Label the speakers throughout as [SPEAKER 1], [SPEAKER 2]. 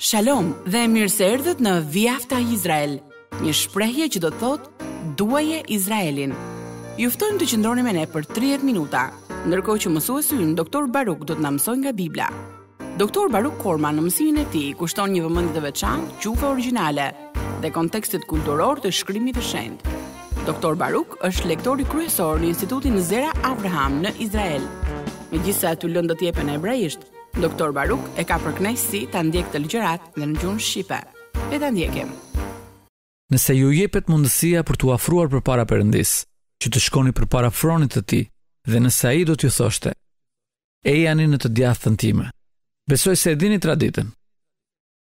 [SPEAKER 1] Shalom dhe mirë se erdhët në Viafta Izrael, një shprehje që do të thotë duaje Izraelin. Juftojmë të qëndroni me ne për 30 minuta, ndërkohë që mësuesi ynë doktor Baruk do të na mësojë nga Bibla. Doktor Baruk Korma në mësimin e tij kushton një vëmendje të veçantë qufë origjinale dhe kontekstit kulturor të shkrimit të shenjtë. Doktor Baruk është lektori kryesor në Institutin Zera Abraham në Izrael. Megjithëse aty lëndët jepen hebrejisht, Doktor Baruk e ka si të ndjek të lëgjerat dhe në gjunë Shqipe. E të ndjekim.
[SPEAKER 2] Nëse ju jepet mundësia për të afruar për para përëndis, që të shkoni për para fronit të ti, dhe nëse a i do t'ju thoshte, e janë në të djathë të time. Besoj se e dini traditën.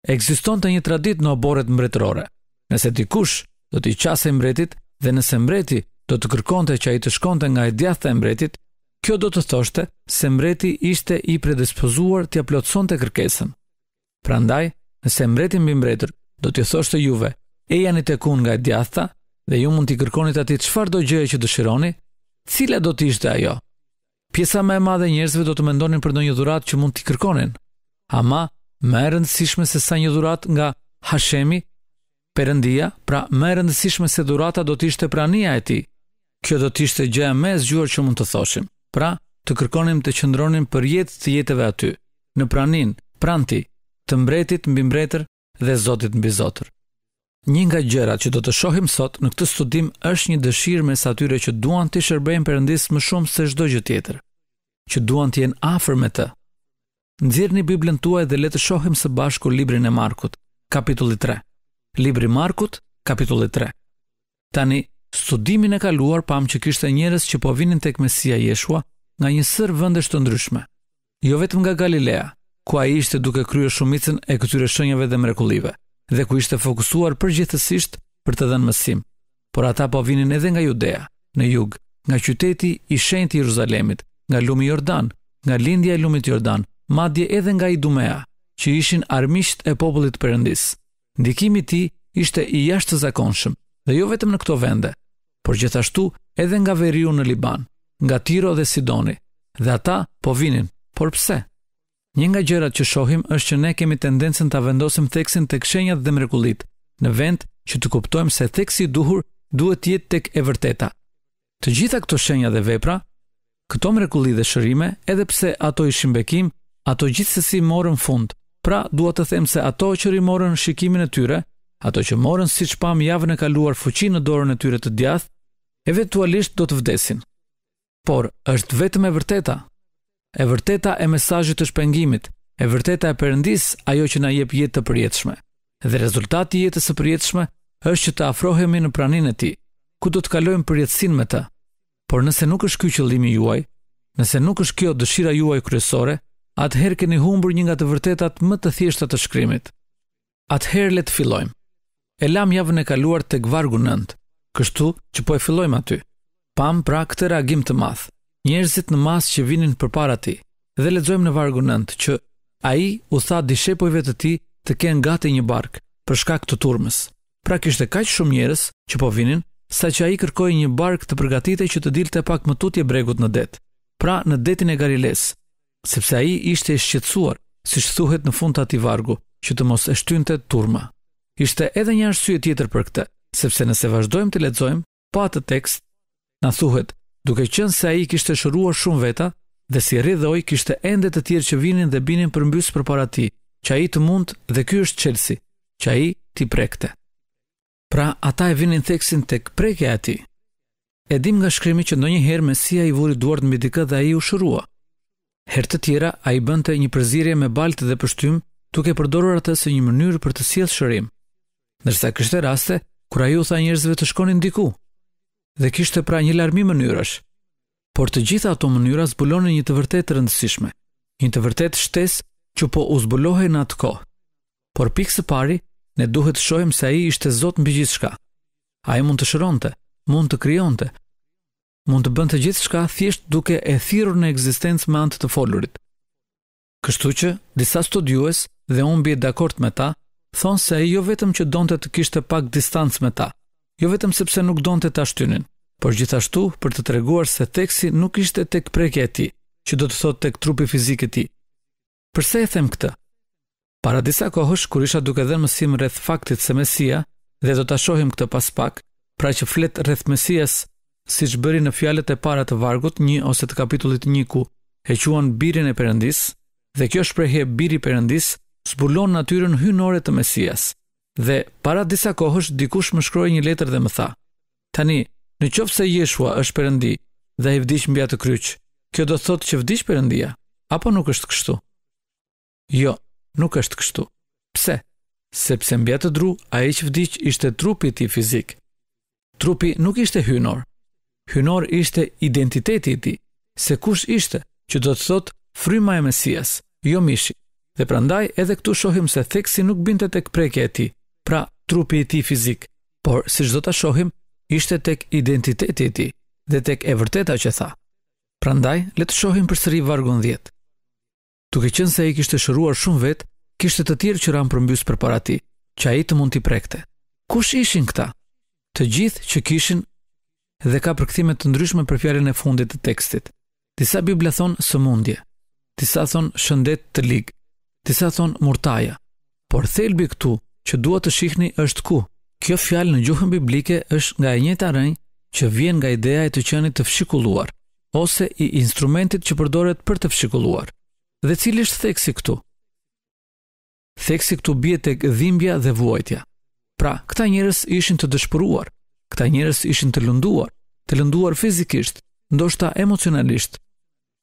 [SPEAKER 2] Eksiston të një tradit në oboret mbretërore. Nëse ti kush, do t'i qase mbretit, dhe nëse mbreti, do të kërkonte që a i të shkonte nga e djathë të mbretit, Kjo do të thoshte se mbreti ishte i predispozuar t'ia të kërkesën. Prandaj, nëse mbreti mbi mbretër do t'ju thoshte juve, e jani tek unë nga djathta dhe ju mund t'i kërkoni atij çfarë do gjëje që dëshironi, cila do të ishte ajo? Pjesa më e madhe e njerëzve do të mendonin për ndonjë dhuratë që mund t'i kërkonin. Ama më e rëndësishme se sa një dhuratë nga Hashemi, Perëndia, pra më e rëndësishme se dhurata do të ishte prania e tij. Kjo do të ishte gjë më e zgjuar që mund të thoshim pra të kërkonim të qëndronim për jetë të jetëve aty, në pranin, pranti, të mbretit mbi mbretër dhe zotit mbi zotër. Një nga gjërat që do të shohim sot në këtë studim është një dëshirë mes atyre që duan të shërbejnë Perëndis më shumë se çdo gjë tjetër, që duan të jenë afër me të. Nxjerrni Biblën tuaj dhe le të shohim së bashku librin e Markut, kapitulli 3. Libri i Markut, kapitulli 3. Tani, Studimin e kaluar pam që kishte njerëz që po vinin tek Mesia Jeshua nga një sër vendesh të ndryshme, jo vetëm nga Galilea, ku ai ishte duke kryer shumicën e këtyre shenjave dhe mrekullive, dhe ku ishte fokusuar përgjithësisht për të dhënë mësim, por ata po vinin edhe nga Judea, në jug, nga qyteti i shenjtë i Jeruzalemit, nga lumi Jordan, nga lindja e lumit Jordan, madje edhe nga Idumea, që ishin armiqt e popullit perëndis. Ndikimi i ti tij ishte i jashtëzakonshëm, dhe jo vetëm në këto vende por gjithashtu edhe nga veriu në Liban, nga Tiro dhe Sidoni, dhe ata po vinin, por pse? Një nga gjërat që shohim është që ne kemi tendencën ta vendosim theksin tek shenjat dhe mrekullit, në vend që të kuptojmë se theksi i duhur duhet të jetë tek e vërteta. Të gjitha këto shenja dhe vepra, këto mrekulli dhe shërime, edhe pse ato ishin bekim, ato gjithsesi morën fund. Pra, dua të them se ato që rimorën shikimin e tyre, ato që morën si që pam javën e kaluar fuqi në dorën e tyre të djath, eventualisht do të vdesin. Por, është vetëm e vërteta. E vërteta e mesajit të shpengimit, e vërteta e përëndis ajo që na jep jetë të përjetëshme. Dhe rezultati jetës të përjetëshme është që të afrohemi në pranin e ti, ku do të kalojmë përjetësin me të. Por nëse nuk është kjo qëllimi juaj, nëse nuk është kjo dëshira juaj kryesore, atëherë keni humbur një nga të vërtetat më të thjeshta të shkrimit. Atëherë le të fillojmë e lam javën e kaluar tek vargu 9, kështu që po e fillojmë aty. Pam pra këtë reagim të madh. Njerëzit në masë që vinin përpara ti dhe lexojmë në vargu 9 që ai u tha dishepujve të tij të kenë gati një bark për shkak të turmës. Pra kishte kaq shumë njerëz që po vinin sa që a i kërkoj një bark të përgatite që të dilë të pak më tutje bregut në det, pra në detin e Galiles, sepse a i ishte e shqetsuar, si shthuhet në fund të ati vargu, që të mos e shtynte turma ishte edhe një arsye tjetër për këtë, sepse nëse vazhdojmë të lexojmë pa atë tekst, na thuhet, duke qenë se ai kishte shëruar shumë veta dhe si rrëdhoi kishte ende të tjerë që vinin dhe binin përmbys përpara tij, që ai të mund dhe ky është çelësi, që ai ti prekte. Pra, ata e vinin theksin tek prekja e tij. E dim nga shkrimi që ndonjëherë Mesia i vuri duart mbi dikë dhe ai u shërua. Herë të tjera ai bënte një përzierje me baltë dhe pështym, duke përdorur atë si një mënyrë për të sjellë shërim. Nërsa kështë e raste, kura ju tha njërzve të shkonin diku, dhe kishte e pra një larmi mënyrash. Por të gjitha ato mënyra zbulone një të vërtet të rëndësishme, një të vërtet shtes që po u zbulohe në atë ko. Por pikë së pari, ne duhet të shohem se a i ishte zotë në bëgjithë shka. A i mund të shëronte, mund të kryonte, mund të bënd të gjithë shka thjesht duke e thirur në egzistencë me antë të folurit. Kështu që, disa studiues dhe unë bje dakort me ta, thonë se jo vetëm që donte të kishte pak distancë me ta, jo vetëm sepse nuk donte të ashtynin, por gjithashtu për të treguar se teksi nuk ishte tek prekja e ti, që do të thot tek trupi fizik e ti. Përse e them këtë? Para disa kohësh, kur isha duke dhe mësim rreth faktit se mesia, dhe do të ashohim këtë pas pak, pra që flet rreth mesias, si që bëri në fjalët e para të vargut një ose të kapitullit një ku, e quan birin e Perëndis, dhe kjo shprehje biri Perëndis zbulon natyrën hynore të Mesias. Dhe para disa kohësh dikush më shkroi një letër dhe më tha: "Tani, në qoftë se Yeshua është Perëndi dhe ai vdiq mbi atë kryq, kjo do thotë që vdiq Perëndia, apo nuk është kështu?" Jo, nuk është kështu. Pse? Sepse mbi atë dru, ai që vdiq ishte trupi i tij fizik. Trupi nuk ishte hynor. Hynor ishte identiteti i ti, tij, se kush ishte, që do të thotë fryma e Mesias, jo mishi. Dhe prandaj edhe këtu shohim se theksi nuk binte tek prekja e tij, pra trupi i tij fizik, por siç do ta shohim, ishte tek identiteti i tij dhe tek e vërteta që tha. Prandaj le të shohim përsëri vargun 10. Duke qenë se ai kishte shëruar shumë vet, kishte të tjerë që ran përmbys përpara tij, që ai të mund t'i prekte. Kush ishin këta? Të gjithë që kishin dhe ka përkthime të ndryshme për fjalën e fundit të tekstit. Disa bibla thon sëmundje, disa thon shëndet të ligj, disa thonë murtaja. Por thelbi këtu që duhet të shihni është ku? Kjo fjalë në gjuhën biblike është nga e njëta rënjë që vjen nga ideja e të qenit të fshikulluar ose i instrumentit që përdoret për të fshikulluar. Dhe cili është theksi këtu? Theksi këtu bie tek dhimbja dhe vuajtja. Pra, këta njerëz ishin të dëshpëruar, këta njerëz ishin të lënduar, të lënduar fizikisht, ndoshta emocionalisht,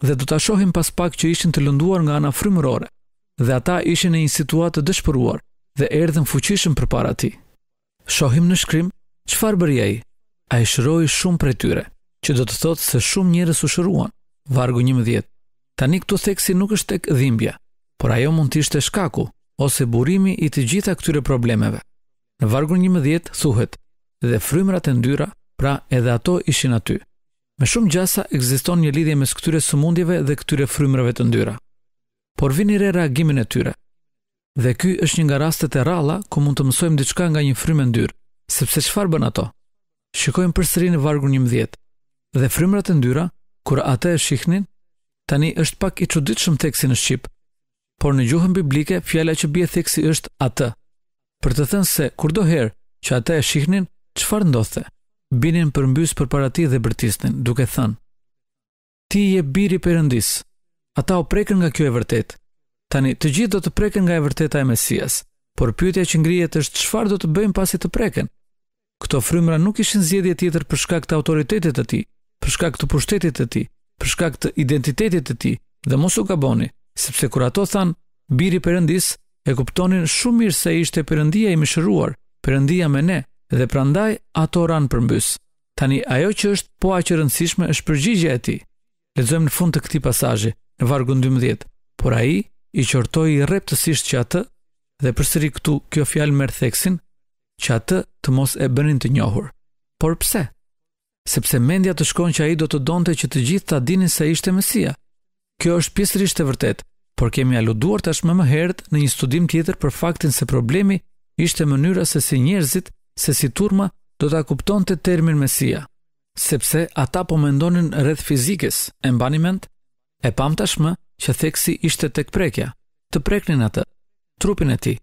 [SPEAKER 2] dhe do ta shohim pas pak që ishin të lënduar nga ana frymërore dhe ata ishin në një situatë të dëshpëruar dhe erdhën fuqishëm përpara tij. Shohim në shkrim çfarë bëri ai. Ai shëroi shumë prej tyre, që do të thotë se shumë njerëz u shëruan. Vargu 11. Tani këtu theksi nuk është tek dhimbja, por ajo mund të ishte shkaku ose burimi i të gjitha këtyre problemeve. Në vargu 11 thuhet dhe frymrat e ndyra, pra edhe ato ishin aty. Me shumë gjasa ekziston një lidhje mes këtyre sëmundjeve dhe këtyre frymrave të ndyra por vini re reagimin e tyre. Dhe ky është një nga rastet e ralla ku mund të mësojmë diçka nga një frymë ndyrë, sepse çfarë bën ato? Shikojmë përsëri në vargun 11. Dhe frymrat e ndyra, kur ata e shihnin, tani është pak i çuditshëm teksti në shqip. Por në gjuhën biblike fjala që bie teksi është atë. Për të thënë se do herë që ata e shihnin, çfarë ndodhte? Binin përmbys përpara tij dhe bërtisnin, duke thënë: Ti je biri Perëndisë ata u prekën nga kjo e vërtet. Tani, të gjithë do të prekën nga e vërteta e Mesias, por pyetja që ngrihet është çfarë do të bëjmë pasi të prekën? Këto frymra nuk ishin zgjedhje tjetër për shkak të autoritetit të tij, për shkak të pushtetit të tij, për shkak të identitetit të tij, dhe mos u gaboni, sepse kur ato than biri Perëndis, e kuptonin shumë mirë se ishte Perëndia i mëshiruar, Perëndia me ne, dhe prandaj ato ran përmbys. Tani ajo që është po aq e rëndësishme është përgjigjja e tij. Lexojmë në fund të këtij pasazhi, në vargun 12, por ai i qortoi rreptësisht që atë dhe përsëri këtu kjo fjalë merr theksin që atë të mos e bënin të njohur. Por pse? Sepse mendja të shkon që ai do të donte që të gjithë ta dinin se ishte Mesia. Kjo është pjesërisht e vërtetë, por kemi aluduar tashmë më herët në një studim tjetër për faktin se problemi ishte mënyra se si njerëzit, se si turma do ta kuptonte termin Mesia sepse ata po mendonin rreth fizikës, e mbani mend, E pam tashmë që theksi ishte tek prekja, të preknin atë, trupin e ti.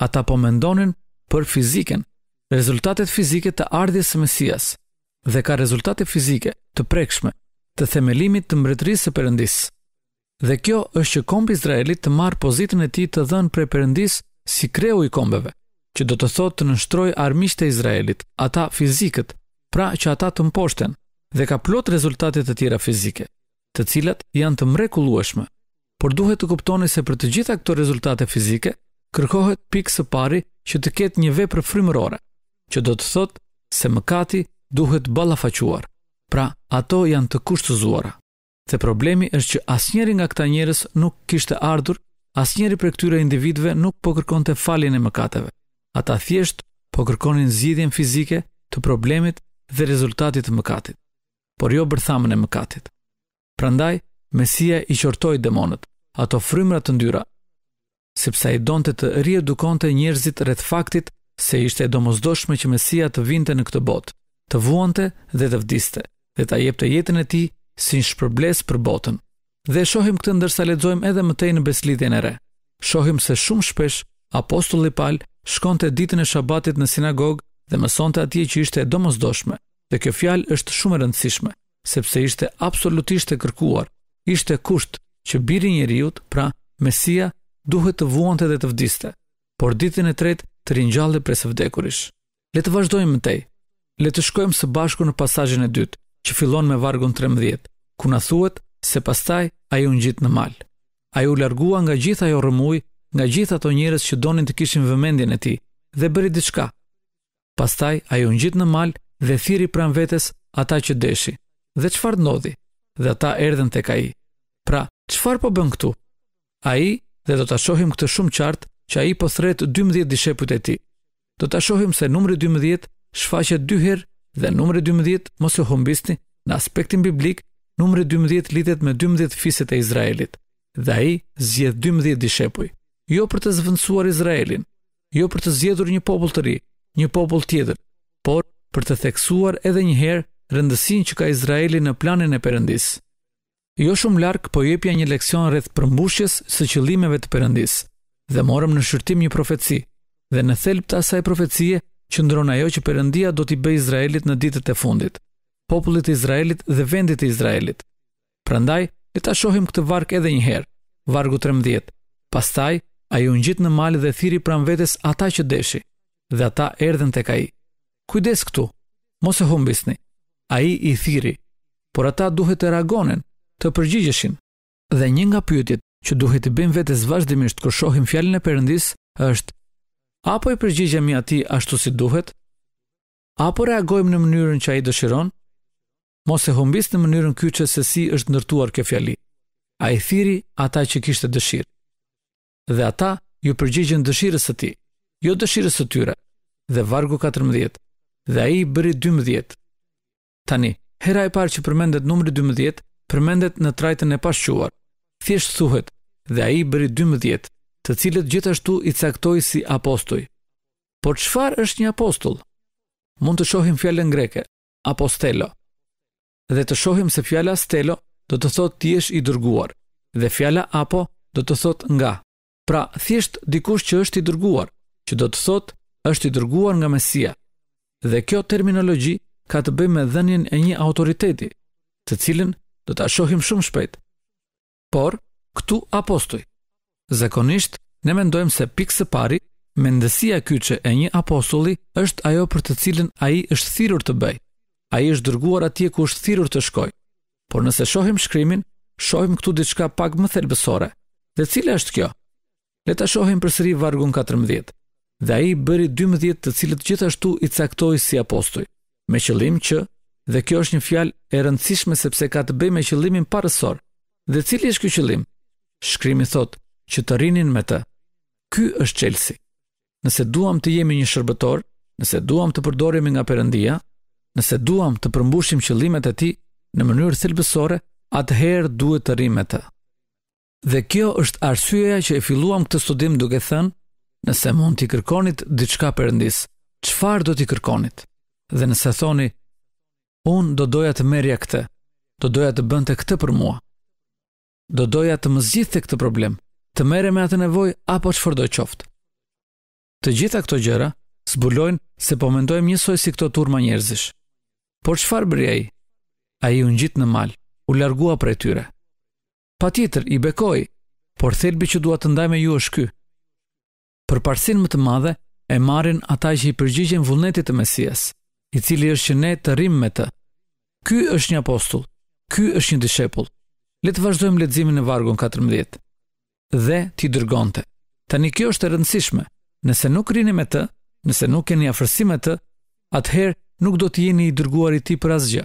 [SPEAKER 2] Ata po mendonin për fiziken, rezultatet fizike të ardhjes së Mesias dhe ka rezultate fizike të prekshme të themelimit të mbretërisë së Perëndis. Dhe kjo është që kombi i Izraelit të marr pozitën e tij të dhënë për Perëndis si kreu i kombeve, që do të thotë të nënshtroj armiqtë të Izraelit, ata fizikët, pra që ata të mposhten dhe ka plot rezultate të tjera fizike të cilat janë të mrekullueshme. Por duhet të kuptoni se për të gjitha këto rezultate fizike kërkohet pikë së pari që të ketë një vepër frymërore, që do të thotë se mëkati duhet ballafaquar. Pra, ato janë të kushtozuara. Se problemi është që asnjëri nga këta njerëz nuk kishte ardhur, asnjëri prej këtyre individëve nuk po kërkonte faljen e mëkateve. Ata thjesht po kërkonin zgjidhjen fizike të problemit dhe rezultatit të mëkatit, por jo bërthamën e mëkatit. Prandaj, Mesia i qortoi demonët, ato frymra të ndyra, sepse ai donte të riedukonte njerëzit rreth faktit se ishte e domosdoshme që Mesia të vinte në këtë botë, të vuante dhe të vdiste, dhe ta jepte jetën e tij si një shpërbles për botën. Dhe shohim këtë ndërsa lexojmë edhe më tej në Beslidhjen e Re. Shohim se shumë shpesh apostulli Paul shkonte ditën e Shabatit në sinagog dhe mësonte atje që ishte e domosdoshme. Dhe kjo fjalë është shumë e rëndësishme sepse ishte absolutisht e kërkuar, ishte kusht që biri njeriut, pra Mesia, duhet të vuante dhe të vdiste, por ditën e tretë të rinjallë prej së vdekurish. Le të vazhdojmë më tej, le të shkojmë së bashku në pasazhin e dytë, që fillon me vargun 13, ku na thuet se pastaj a ju në gjithë në malë. A ju largua nga gjitha jo rëmuj, nga gjitha ato njerëz që donin të kishin vëmendjen e ti, dhe bëri diçka. Pastaj a ju në gjithë në malë dhe thiri pran vetes ata që deshi, dhe qëfar nodhi, dhe ata erdhen të ka i. Pra, qëfar po bën këtu? A i, dhe do të shohim këtë shumë qartë, që a i po thret 12 dishepët e ti. Do të shohim se numri 12 shfaqe dyher dhe numri 12 mos e humbisni në aspektin biblik, numri 12 lidhet me 12 fiset e Izraelit, dhe a i zjedh 12 dishepuj. Jo për të zvëndsuar Izraelin, jo për të zjedhur një popull të ri, një popull tjetër, por për të theksuar edhe njëherë rëndësin që ka Izraeli në planin e përëndis. Jo shumë larkë po jepja një leksion rreth përmbushjes së qëllimeve të përëndis, dhe morëm në shërtim një profetësi, dhe në thelb të asaj profetësie që ajo që përëndia do t'i bëj Izraelit në ditët e fundit, popullit Izraelit dhe vendit Izraelit. Prandaj, le ta shohim këtë vark edhe një herë, vargu 13. Pastaj, ai u ngjit në mal dhe thiri pran vetes ata që deshi, dhe ata erdhen tek ai. Kujdes këtu, mos e humbisni a i i thiri, por ata duhet të reagonin, të përgjigjeshin. Dhe një nga pyetjet që duhet të bëjmë vetes vazhdimisht kur shohim fjalën e Perëndis është: Apo i përgjigjemi atij ashtu si duhet? Apo reagojmë në mënyrën që ai dëshiron? Mos e humbis në mënyrën kyçe se si është ndërtuar kjo fjali. A i thiri ata që kishte dëshirë. Dhe ata ju përgjigjën dëshirës së ti, jo dëshirës së tyre. Dhe vargu 14, dhe a i bëri 12, Tani, hera e parë që përmendet numri 12, përmendet në trajtën e pashquar. Thjesht thuhet, dhe a i bëri 12, të cilët gjithashtu i caktoj si apostoj. Por qëfar është një apostull? Mund të shohim fjallën greke, apostelo. Dhe të shohim se fjalla stelo do të thot ti i dërguar, dhe fjalla apo do të thot nga. Pra, thjesht dikush që është i dërguar, që do të thot është i dërguar nga Mesia. Dhe kjo terminologji ka të bëjë me dhënien e një autoriteti, të cilën do ta shohim shumë shpejt. Por, këtu apostoj. Zakonisht ne mendojmë se pikë së pari mendësia kyçe e një apostulli është ajo për të cilën ai është thirrur të bëjë. Ai është dërguar atje ku është thirrur të shkojë. Por nëse shohim shkrimin, shohim këtu diçka pak më thelbësore. Dhe cila është kjo? Le ta shohim përsëri vargun 14. Dhe ai bëri 12 të cilët gjithashtu i caktoi si apostuj me qëllim që dhe kjo është një fjalë e rëndësishme sepse ka të bëjë me qëllimin parësor. Dhe cili është ky qëllim? Shkrimi thotë që të rinin me të. Ky është çelësi. Nëse duam të jemi një shërbëtor, nëse duam të përdoremi nga Perëndia, nëse duam të përmbushim qëllimet e Tij në mënyrë thelbësore, atëherë duhet të rrimë me të. Dhe kjo është arsyeja që e filluam këtë studim duke thënë, nëse mund t'i kërkonit diçka Perëndis, çfarë do t'i kërkonit? dhe nëse thoni, unë do doja të merja këtë, do doja të bënte këtë për mua, do doja të më zgjithë këtë problem, të mere me atë nevoj apo që fërdoj qoftë. Të gjitha këto gjëra, zbulojnë se po mendojmë njësoj si këto turma njerëzish. Por farë bërja i? A i unë gjitë në malë, u largua për e tyre. Pa tjetër, i bekoj, por thelbi që duat të ndaj me ju është ky. Për parsin më të madhe, e marin ata që i përgjigjen vullnetit të mesijas i cili është që ne të rrim me të. Ky është një apostull, ky është një dishepull. Le të vazhdojmë leximin e vargun 14. Dhe ti dërgonte. Tani kjo është e rëndësishme. Nëse nuk rrini me të, nëse nuk keni afërsim me të, atëherë nuk do të jeni i dërguar i tij për asgjë.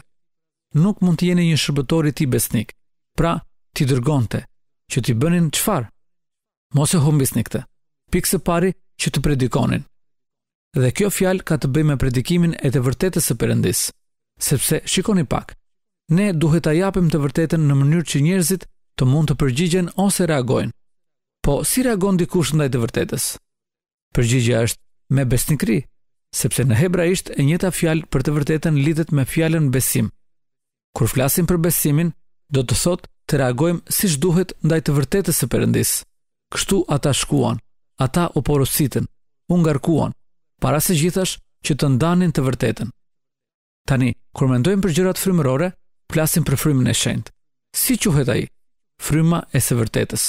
[SPEAKER 2] Nuk mund të jeni një shërbëtor i tij besnik. Pra, ti dërgonte që ti bënin çfarë? Mos e humbisni këtë. Pikë së pari që të predikonin dhe kjo fjalë ka të bëjë me predikimin e të vërtetës së Perëndis. Sepse shikoni pak, ne duhet ta japim të vërtetën në mënyrë që njerëzit të mund të përgjigjen ose reagojnë. Po si reagon dikush ndaj të vërtetës? Përgjigja është me besnikëri, sepse në hebraisht e njëjta fjalë për të vërtetën lidhet me fjalën besim. Kur flasim për besimin, do të thotë të reagojmë siç duhet ndaj të vërtetës së Perëndis. Kështu ata shkuan, ata u porositën, u ngarkuan, para se gjithash që të ndanin të vërtetën. Tani, kur mendojmë për gjërat frymërore, plasim për frymën e shenjtë. Si quhet ai? Fryma e së vërtetës.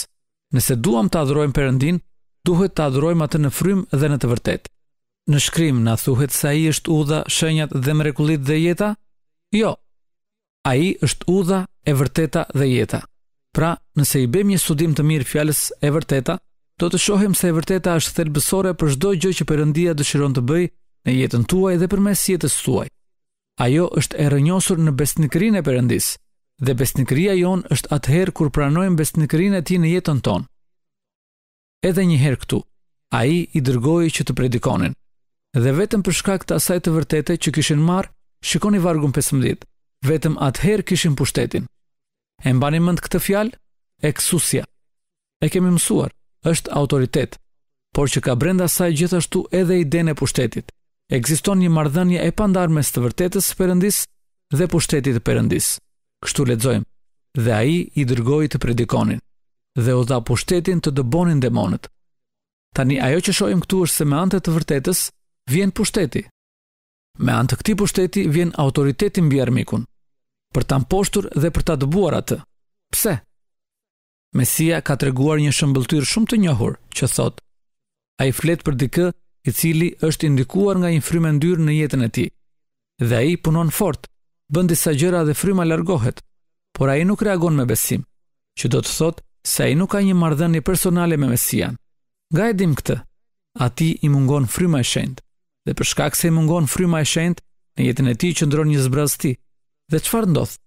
[SPEAKER 2] Nëse duam të adhurojmë Perëndin, duhet të adhurojmë atë në frymë dhe në të vërtetë. Në shkrim na thuhet se ai është udha, shenjat dhe mrekullitë dhe jeta? Jo. Ai është udha e vërteta dhe jeta. Pra, nëse i bëjmë një studim të mirë fjalës e vërteta, do të shohim se e vërteta është thelbësore për çdo gjë që Perëndia dëshiron të bëjë në jetën tuaj dhe përmes jetës tuaj. Ajo është e rrënjosur në besnikërinë e Perëndis dhe besnikëria jon është atëherë kur pranojmë besnikërinë e Tij në jetën tonë. Edhe një herë këtu, ai i dërgoi që të predikonin dhe vetëm për shkak të asaj të vërtete që kishin marr, shikoni vargun 15. Vetëm atëherë kishin pushtetin. E mbani mend këtë fjalë, eksusia. E kemi mësuar është autoritet, por që ka brenda saj gjithashtu edhe idenë e pushtetit. Ekziston një marrëdhënie e pandar mes të vërtetës së Perëndis dhe pushtetit të Perëndis. Kështu lexojmë: Dhe ai i dërgoi të predikonin dhe u dha pushtetin të dëbonin demonët. Tani ajo që shohim këtu është se me anë të vërtetës vjen pushteti. Me antë të këtij pushteti vjen autoriteti mbi armikun për ta mposhtur dhe për ta dëbuar atë. Pse? Mesia ka të reguar një shëmbëlltyr shumë të njohur, që thot, a i flet për dikë i cili është indikuar nga një fryme ndyrë në jetën e ti, dhe a i punon fort, bëndi sa gjëra dhe fryma largohet, por a i nuk reagon me besim, që do të thot se a i nuk ka një mardhen një personale me Mesian. Ga e dim këtë, a ti i mungon fryma e shendë, dhe përshkak se i mungon fryma e shendë në jetën e ti që ndron një zbraz ti, dhe qëfar ndoth,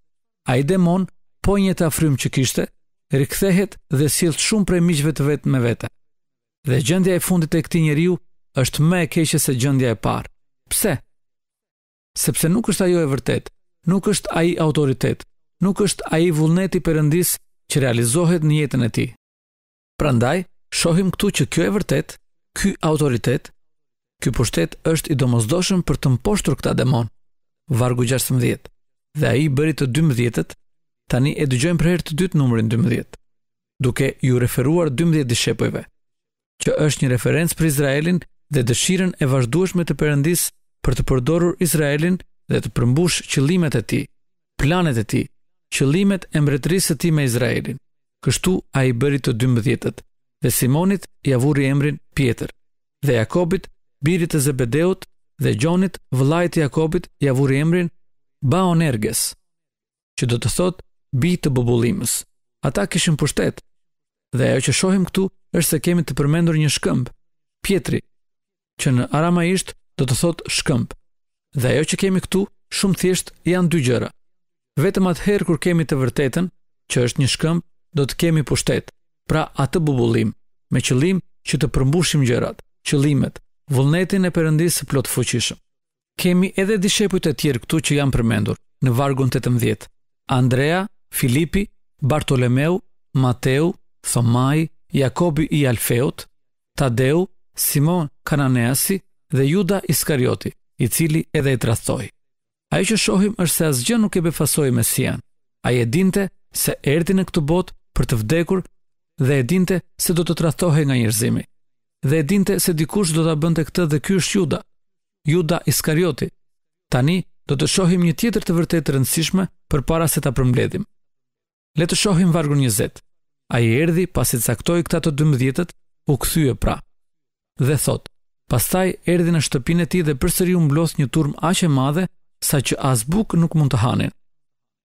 [SPEAKER 2] a i demon po një të afrym që kishte, rikthehet dhe sill shumë prej miqve të vet me vete. Dhe gjendja e fundit e këtij njeriu është më e keqe se gjendja e parë. Pse? Sepse nuk është ajo e vërtetë, nuk është ai autoritet, nuk është ai vullneti perëndis që realizohet në jetën e tij. Prandaj, shohim këtu që kjo e vërtet, ky autoritet, ky pushtet është i domosdoshëm për të mposhtur këtë demon. Vargu 16. Dhe ai bëri të 12-të tani e dëgjojmë për herë të dytë numrin 12, duke ju referuar 12 dishepujve, që është një referencë për Izraelin dhe dëshiren e vazhdueshme të Perëndis për të përdorur Izraelin dhe të përmbush qëllimet e tij, planet e tij, qëllimet e mbretërisë së tij me Izraelin. Kështu ai bëri të 12-të dhe Simonit ia vuri emrin Pjetër dhe Jakobit, birit të Zebedeut dhe Gjonit, vëllajt i Jakobit, ia vuri emrin Baonerges, që do të thotë bi të bubullimës. Ata kishin pushtet. Dhe ajo që shohim këtu është se kemi të përmendur një shkëmb, Pietri, që në aramaisht do të thotë shkëmb. Dhe ajo që kemi këtu shumë thjesht janë dy gjëra. Vetëm atëherë kur kemi të vërtetën, që është një shkëmb, do të kemi pushtet, pra atë bubullim, me qëllim që të përmbushim gjërat, qëllimet, vullnetin e perëndisë së plot fuqishëm. Kemi edhe dishepujt e tjerë këtu që janë përmendur, në vargun 18. Andrea, Filipi, Bartolomeu, Mateu, Thomai, Jakobi i Alfeut, Tadeu, Simon Kananeasi dhe Juda Iskarioti, i cili edhe i trathoi. A i që shohim është se asgjë nuk e befasoi Mesian, a i e dinte se erdi në këtu bot për të vdekur dhe e dinte se do të trathohi nga njërzimi, dhe e dinte se dikush do të bënde këtë dhe kjo është Juda, Juda Iskarioti, tani do të shohim një tjetër të vërtetë rëndësishme për para se të përmbledhim. Le të shohim vargu 20. Ai erdhi pasi caktoi këta të 12-të, u kthye pra. Dhe thot: "Pastaj erdhi në shtëpinë e tij dhe përsëri u mblos një turm aq e madhe sa që as buk nuk mund të hanin."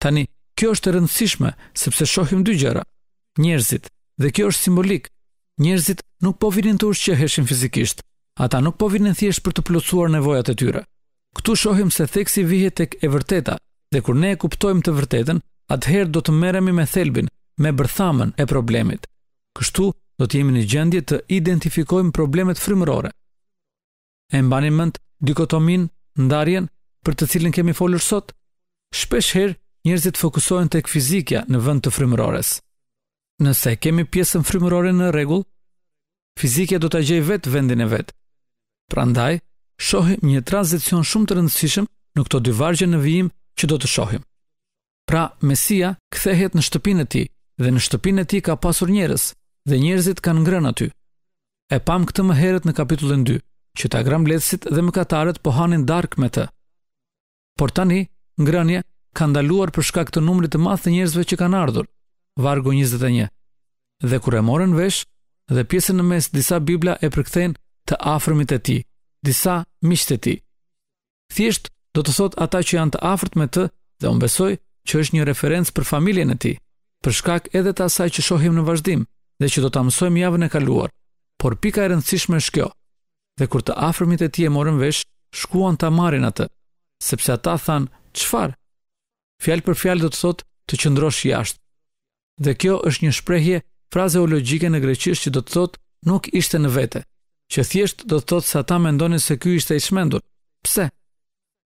[SPEAKER 2] Tani, kjo është e rëndësishme sepse shohim dy gjëra. Njerëzit, dhe kjo është simbolik. Njerëzit nuk po vinin të ushqeheshin fizikisht. Ata nuk po vinin thjesht për të plotësuar nevojat e tyre. Ktu shohim se theksi vihet tek e vërteta, dhe kur ne e kuptojmë të vërtetën, atëherë do të merremi me thelbin, me bërthamën e problemit. Kështu do të jemi në gjendje të identifikojmë problemet frymërore. E mbani mend dikotomin ndarjen për të cilën kemi folur sot? Shpesh herë njerëzit fokusohen tek fizika në vend të frymërorës. Nëse kemi pjesën frymërore në rregull, fizika do ta gjej vet vendin e vet. Prandaj, shohim një tranzicion shumë të rëndësishëm në këto dy vargje në vijim që do të shohim. Pra, Mesia kthehet në shtëpinë e tij dhe në shtëpinë e tij ka pasur njerëz dhe njerëzit kanë ngrënë aty. E pam këtë më herët në kapitullin 2, që ta gram bletësit dhe më katarët po hanin dark me të. Por tani, ngrënia ka ndaluar për shkak të numrit të madh të njerëzve që kanë ardhur. Vargu 21. Dhe kur e morën vesh dhe pjesën në mes disa bibla e përkthejnë të afërmit e tij, disa miqtë e tij. Thjesht do të thotë ata që janë të afërt me të dhe unë besoj që është një referencë për familjen e tij, për shkak edhe të asaj që shohim në vazhdim dhe që do ta mësojmë javën e kaluar. Por pika e rëndësishme është kjo. Dhe kur të afërmit e tij e morën vesh, shkuan ta marrin atë, sepse ata than, "Çfarë?" Fjalë për fjalë do të thotë të qëndrosh jashtë. Dhe kjo është një shprehje frazeologjike në greqisht që do të thotë nuk ishte në vete. Që thjesht do të thotë se ata mendonin se ky ishte i çmendur. Pse?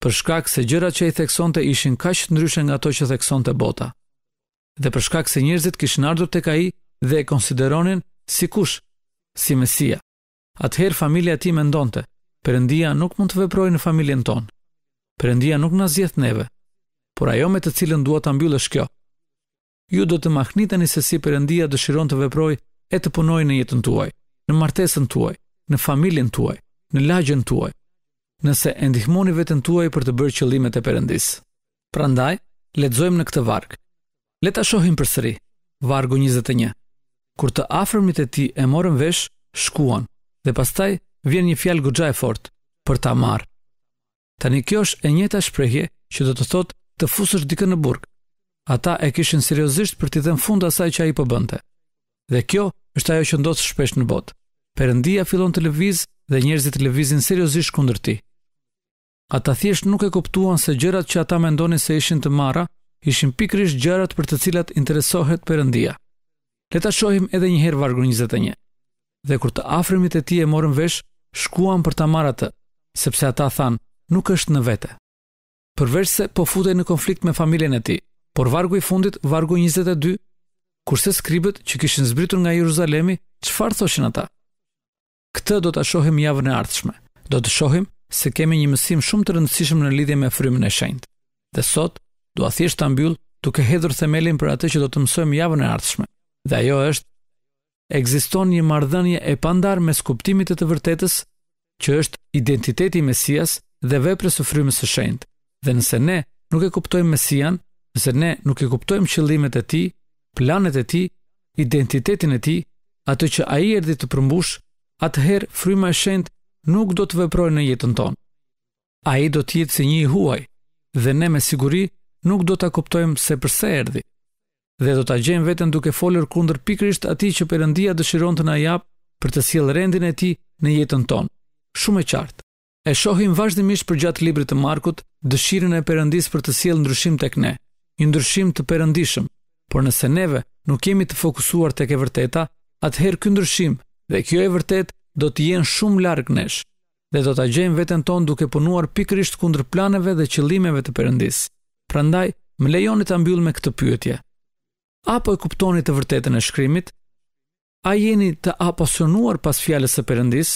[SPEAKER 2] për shkak se gjërat që i theksonte ishin kaq të ndryshe nga ato që theksonte bota. Dhe për shkak se njerëzit kishin ardhur tek ai dhe e konsideronin sikush si Mesia. Atëherë familja e tij mendonte, Perëndia nuk mund të veprojë në familjen tonë. Perëndia nuk na zgjedh neve, por ajo me të cilën dua ta mbyllësh kjo. Ju do të mahniteni se si Perëndia dëshiron të veprojë e të punojë në jetën tuaj, në martesën tuaj, në familjen tuaj, në lagjen tuaj, nëse e ndihmoni veten tuaj për të bërë qëllimet e Perëndis. Prandaj, lexojmë në këtë varg. Le ta shohim përsëri vargu 21. Kur të afërmit e ti e morën vesh, shkuan dhe pastaj vjen një fjalë goxha e fortë për ta marr. Tani kjo është e njëjta shprehje që do të thotë të fusësh dikën në burg. Ata e kishin seriozisht për t'i dhënë fund asaj që ai po bënte. Dhe kjo është ajo që ndodh shpesh në botë. Perëndia fillon të lëviz dhe njerëzit lëvizin seriozisht kundër tij. Ata thjesht nuk e kuptuan se gjërat që ata mendonin se ishin të marra, ishin pikrish gjërat për të cilat interesohet përëndia. Le ta shohim edhe një herë vargu 21. Dhe kur të afrimit e ti e morën vesh, shkuan për ta marra atë, sepse ata thanë, nuk është në vete. Përveç se po futej në konflikt me familjen e ti, por vargu i fundit, vargu 22, kurse skribët që kishin zbritur nga Jeruzalemi, çfarë thoshin ata? Këtë do të shohim javën e ardhshme. Do të shohim se kemi një mësim shumë të rëndësishëm në lidhje me frymën e shenjtë. Dhe sot dua thjesht ta mbyll duke hedhur themelin për atë që do të mësojmë javën e ardhshme. Dhe ajo është ekziston një marrëdhënie e pandar mes kuptimit të, të vërtetës që është identiteti i Mesias dhe veprës së frymës së shenjtë. Dhe nëse ne nuk e kuptojmë Mesian, nëse ne nuk e kuptojmë qëllimet e tij, planet e tij, identitetin e tij, atë që ai erdhi të përmbush, atëherë fryma e shenjtë nuk do të veprojë në jetën tonë. Ai do të jetë si një huaj dhe ne me siguri nuk do ta kuptojmë se pse erdhi. Dhe do ta gjejmë veten duke folur kundër pikrisht atij që Perëndia dëshiron të na jap për të sjellë rendin e tij në jetën tonë. Shumë e qartë. E shohim vazhdimisht për gjatë librit të Markut dëshirën e përëndis për të sjellë ndryshim tek ne, një ndryshim të perëndishëm. Por nëse neve nuk jemi të fokusuar tek e vërteta, atëherë ky ndryshim dhe kjo e vërtet do të jenë shumë larg nesh dhe do ta gjejmë veten ton duke punuar pikërisht kundër planeve dhe qëllimeve të Perëndis. Prandaj, më lejoni ta mbyll me këtë pyetje. Apo e kuptoni të vërtetën e shkrimit? A jeni të apasionuar pas fjalës së Perëndis?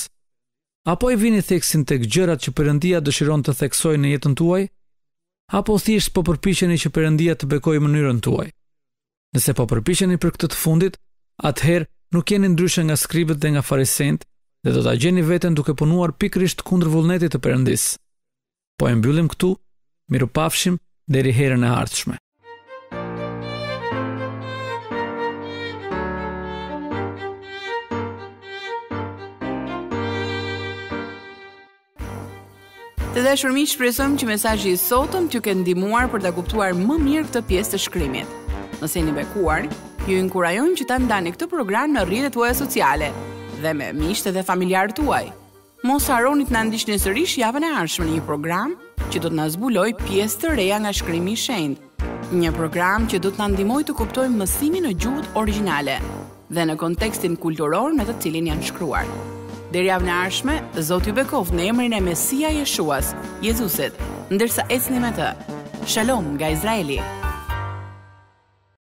[SPEAKER 2] Apo i vini theksin tek gjërat që Perëndia dëshiron të theksoj në jetën tuaj? Apo thjesht po përpiqeni që Perëndia të bekojë mënyrën tuaj? Nëse po përpiqeni për këtë të fundit, atëherë nuk jeni ndryshe nga skribët dhe nga farisejt, dhe do ta gjeni veten duke punuar pikrisht kundër vullnetit të Perëndis. Po e mbyllim këtu. Mirupafshim deri herën e ardhshme.
[SPEAKER 1] Të dhe miq, shpresojmë që mesazhi i sotëm t'ju ketë ndihmuar për ta kuptuar më mirë këtë pjesë të shkrimit. Nëse jeni bekuar, ju inkurajojmë që ta ndani këtë program në rrjetet tuaja sociale, dhe me miqtë dhe familjarët tuaj. Mos harroni të na ndiqni sërish javën e ardhshme në një program që do të na zbuloj pjesë të reja nga shkrimi i shenjtë. Një program që do të na ndihmojë të kuptojmë mësimin në gjuhët origjinale dhe në kontekstin kulturor në të cilin janë shkruar. Deri javën e ardhshme, Zoti ju bekoft në emrin e Mesia Jeshuas, Jezusit, ndërsa ecni me të. Shalom nga Izraeli.